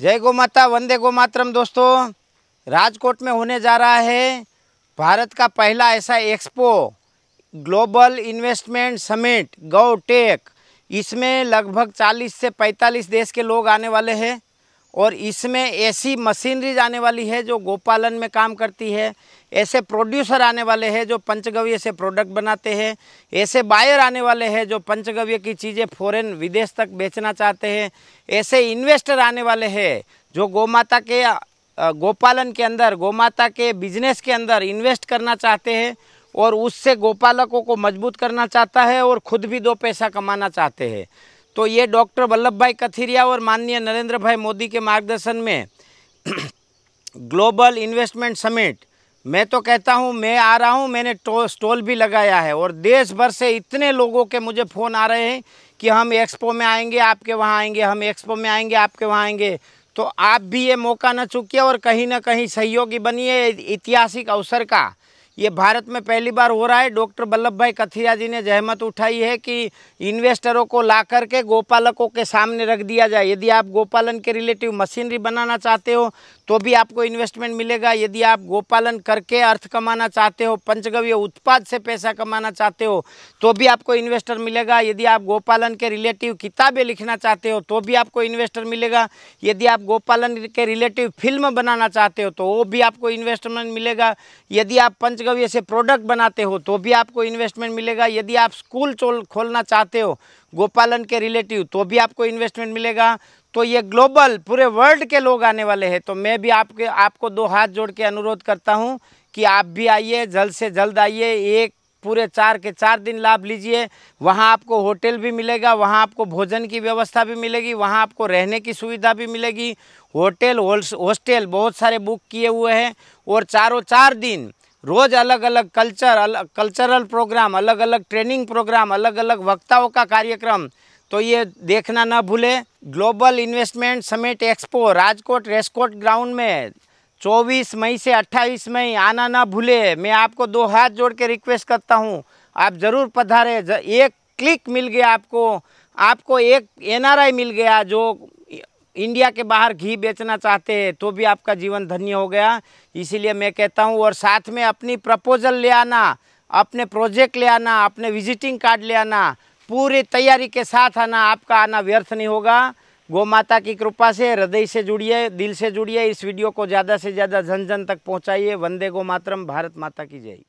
जय गो माता वंदे गो मातरम दोस्तों राजकोट में होने जा रहा है भारत का पहला ऐसा एक्सपो ग्लोबल इन्वेस्टमेंट समिट गौ टेक इसमें लगभग 40 से 45 देश के लोग आने वाले हैं और इसमें ऐसी मशीनरी आने वाली है जो गोपालन में काम करती है ऐसे प्रोड्यूसर आने वाले हैं जो पंचगव्य से प्रोडक्ट बनाते हैं ऐसे बायर आने वाले हैं जो पंचगव्य की चीज़ें फॉरेन विदेश तक बेचना चाहते हैं ऐसे इन्वेस्टर आने वाले हैं जो माता के गोपालन के अंदर माता के बिजनेस के अंदर इन्वेस्ट करना चाहते हैं और उससे गोपालकों को मजबूत करना चाहता है और ख़ुद भी दो पैसा कमाना चाहते हैं तो ये डॉक्टर वल्लभ भाई कथिरिया और माननीय नरेंद्र भाई मोदी के मार्गदर्शन में ग्लोबल इन्वेस्टमेंट समिट मैं तो कहता हूँ मैं आ रहा हूँ मैंने स्टॉल भी लगाया है और देश भर से इतने लोगों के मुझे फ़ोन आ रहे हैं कि हम एक्सपो में आएंगे आपके वहाँ आएंगे हम एक्सपो में आएंगे आपके वहाँ आएंगे तो आप भी ये मौका न चुकी और कहीं ना कहीं सहयोगी बनिए ऐतिहासिक अवसर का ये भारत में पहली बार हो रहा है डॉक्टर वल्लभ भाई कथिया जी ने जहमत उठाई है कि इन्वेस्टरों को ला करके गोपालकों के सामने रख दिया जाए यदि आप गोपालन के रिलेटिव मशीनरी बनाना चाहते हो तो भी आपको इन्वेस्टमेंट मिलेगा यदि आप गोपालन करके अर्थ कमाना चाहते हो पंचगव्य उत्पाद से पैसा कमाना चाहते हो तो भी आपको इन्वेस्टर मिलेगा यदि आप गोपालन के रिलेटिव किताबें लिखना चाहते हो तो भी आपको इन्वेस्टर मिलेगा यदि आप गोपालन के रिलेटिव फिल्म बनाना चाहते हो तो वो भी आपको इन्वेस्टमेंट मिलेगा यदि आप पंच कभी ऐसे प्रोडक्ट बनाते हो तो भी आपको इन्वेस्टमेंट मिलेगा यदि आप स्कूल खोलना चाहते हो गोपालन के रिलेटिव तो भी आपको इन्वेस्टमेंट मिलेगा तो ये ग्लोबल पूरे वर्ल्ड के लोग आने वाले हैं तो मैं भी आपके आपको दो हाथ जोड़ के अनुरोध करता हूँ कि आप भी आइए जल्द से जल्द आइए एक पूरे चार के चार दिन लाभ लीजिए वहाँ आपको होटल भी मिलेगा वहाँ आपको भोजन की व्यवस्था भी मिलेगी वहाँ आपको रहने की सुविधा भी मिलेगी होटल होस्टेल बहुत सारे बुक किए हुए हैं और चारों चार दिन रोज़ अलग अलग कल्चर अलग कल्चरल प्रोग्राम अलग अलग ट्रेनिंग प्रोग्राम अलग अलग वक्ताओं का कार्यक्रम तो ये देखना ना भूले global investment summit expo Rajkot racecourse ground में 24 मई से 28 मई आना ना भूले मैं आपको दो हाथ जोड़ के रिक्वेस्ट करता हूँ आप ज़रूर पधारे एक क्लिक मिल गया आपको आपको एक एनआरआई मिल गया जो इंडिया के बाहर घी बेचना चाहते हैं तो भी आपका जीवन धन्य हो गया इसीलिए मैं कहता हूँ और साथ में अपनी प्रपोजल ले आना अपने प्रोजेक्ट ले आना अपने विजिटिंग कार्ड ले आना पूरी तैयारी के साथ आना आपका आना व्यर्थ नहीं होगा गौ माता की कृपा से हृदय से जुड़िए दिल से जुड़िए इस वीडियो को ज़्यादा से ज़्यादा जन जन तक पहुँचाइए वंदे गो मातरम भारत माता की जय